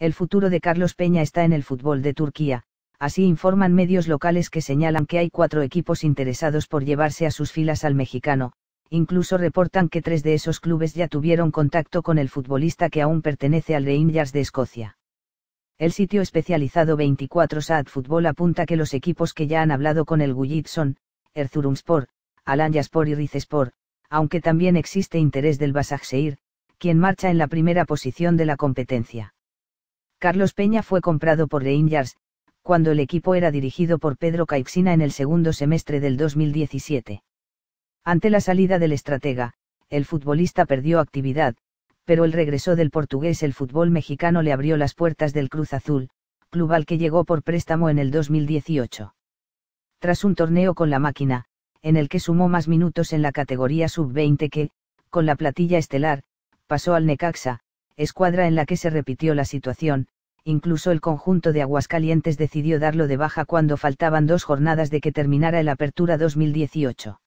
El futuro de Carlos Peña está en el fútbol de Turquía, así informan medios locales que señalan que hay cuatro equipos interesados por llevarse a sus filas al mexicano, incluso reportan que tres de esos clubes ya tuvieron contacto con el futbolista que aún pertenece al Rangers de Escocia. El sitio especializado 24 Sad Fútbol apunta que los equipos que ya han hablado con el Gullit son, Erzurumspor, Alanyaspor y Rizespor, aunque también existe interés del Basakseir, quien marcha en la primera posición de la competencia. Carlos Peña fue comprado por Rangers, cuando el equipo era dirigido por Pedro Caixina en el segundo semestre del 2017. Ante la salida del estratega, el futbolista perdió actividad, pero el regreso del portugués el fútbol mexicano le abrió las puertas del Cruz Azul, club al que llegó por préstamo en el 2018. Tras un torneo con la máquina, en el que sumó más minutos en la categoría sub-20 que, con la platilla estelar, pasó al Necaxa, escuadra en la que se repitió la situación, incluso el conjunto de Aguascalientes decidió darlo de baja cuando faltaban dos jornadas de que terminara el Apertura 2018.